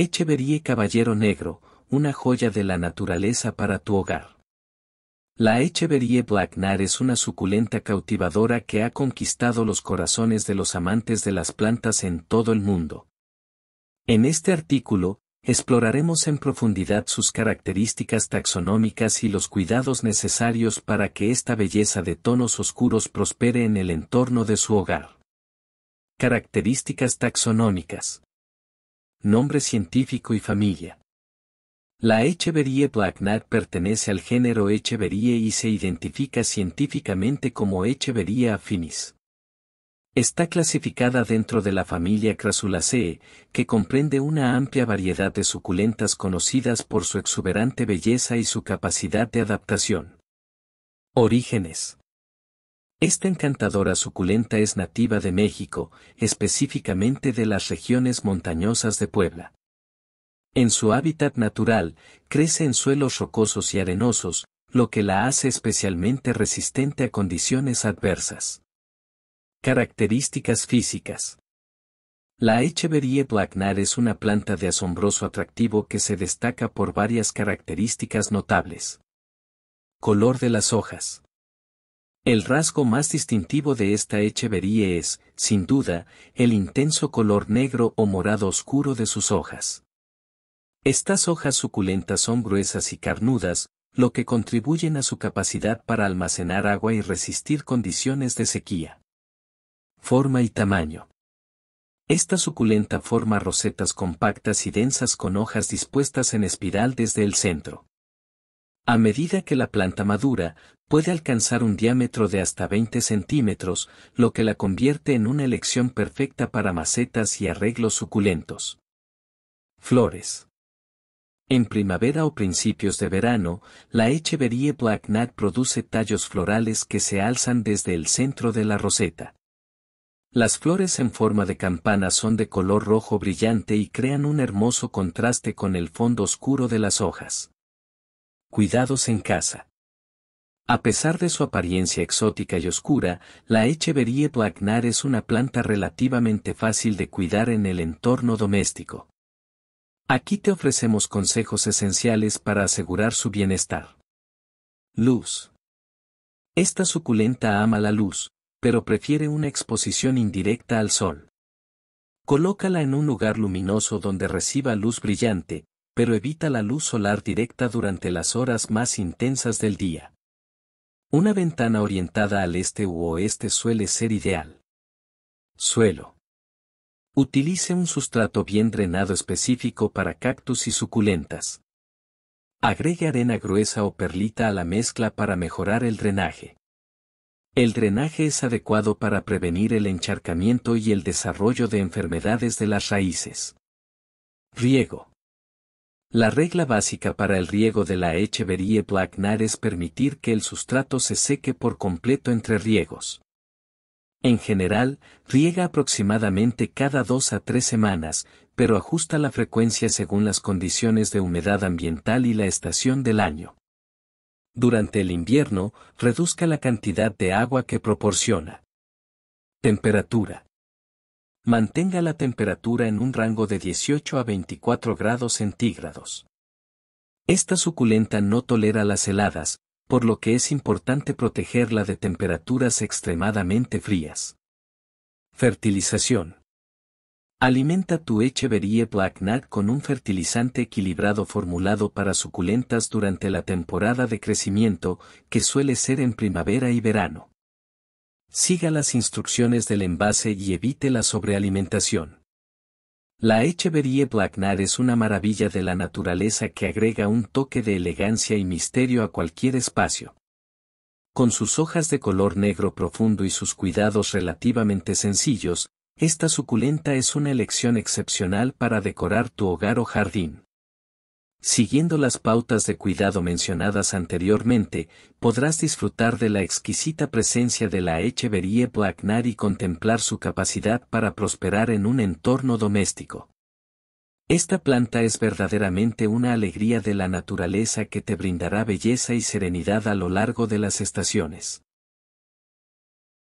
Echeverie Caballero Negro, una joya de la naturaleza para tu hogar. La Echeverie Blacknar es una suculenta cautivadora que ha conquistado los corazones de los amantes de las plantas en todo el mundo. En este artículo, exploraremos en profundidad sus características taxonómicas y los cuidados necesarios para que esta belleza de tonos oscuros prospere en el entorno de su hogar. Características taxonómicas nombre científico y familia. La Echeverie Black pertenece al género Echeverie y se identifica científicamente como Echeverie affinis. Está clasificada dentro de la familia Crassulaceae, que comprende una amplia variedad de suculentas conocidas por su exuberante belleza y su capacidad de adaptación. Orígenes. Esta encantadora suculenta es nativa de México, específicamente de las regiones montañosas de Puebla. En su hábitat natural, crece en suelos rocosos y arenosos, lo que la hace especialmente resistente a condiciones adversas. Características físicas. La Echeverie Blacknar es una planta de asombroso atractivo que se destaca por varias características notables. Color de las hojas. El rasgo más distintivo de esta echevería es, sin duda, el intenso color negro o morado oscuro de sus hojas. Estas hojas suculentas son gruesas y carnudas, lo que contribuyen a su capacidad para almacenar agua y resistir condiciones de sequía. Forma y tamaño. Esta suculenta forma rosetas compactas y densas con hojas dispuestas en espiral desde el centro. A medida que la planta madura, puede alcanzar un diámetro de hasta 20 centímetros, lo que la convierte en una elección perfecta para macetas y arreglos suculentos. Flores. En primavera o principios de verano, la Echeverie Black Nut produce tallos florales que se alzan desde el centro de la roseta. Las flores en forma de campana son de color rojo brillante y crean un hermoso contraste con el fondo oscuro de las hojas. Cuidados en casa. A pesar de su apariencia exótica y oscura, la Echeverie Blacknar es una planta relativamente fácil de cuidar en el entorno doméstico. Aquí te ofrecemos consejos esenciales para asegurar su bienestar. Luz. Esta suculenta ama la luz, pero prefiere una exposición indirecta al sol. Colócala en un lugar luminoso donde reciba luz brillante, pero evita la luz solar directa durante las horas más intensas del día. Una ventana orientada al este u oeste suele ser ideal. Suelo. Utilice un sustrato bien drenado específico para cactus y suculentas. Agregue arena gruesa o perlita a la mezcla para mejorar el drenaje. El drenaje es adecuado para prevenir el encharcamiento y el desarrollo de enfermedades de las raíces. Riego. La regla básica para el riego de la Echeverie Blacknar es permitir que el sustrato se seque por completo entre riegos. En general, riega aproximadamente cada dos a tres semanas, pero ajusta la frecuencia según las condiciones de humedad ambiental y la estación del año. Durante el invierno, reduzca la cantidad de agua que proporciona. Temperatura. Mantenga la temperatura en un rango de 18 a 24 grados centígrados. Esta suculenta no tolera las heladas, por lo que es importante protegerla de temperaturas extremadamente frías. Fertilización. Alimenta tu Echeverie Black Nut con un fertilizante equilibrado formulado para suculentas durante la temporada de crecimiento, que suele ser en primavera y verano. Siga las instrucciones del envase y evite la sobrealimentación. La Echeverie Blacknar es una maravilla de la naturaleza que agrega un toque de elegancia y misterio a cualquier espacio. Con sus hojas de color negro profundo y sus cuidados relativamente sencillos, esta suculenta es una elección excepcional para decorar tu hogar o jardín. Siguiendo las pautas de cuidado mencionadas anteriormente, podrás disfrutar de la exquisita presencia de la Echeverie Blacknard y contemplar su capacidad para prosperar en un entorno doméstico. Esta planta es verdaderamente una alegría de la naturaleza que te brindará belleza y serenidad a lo largo de las estaciones.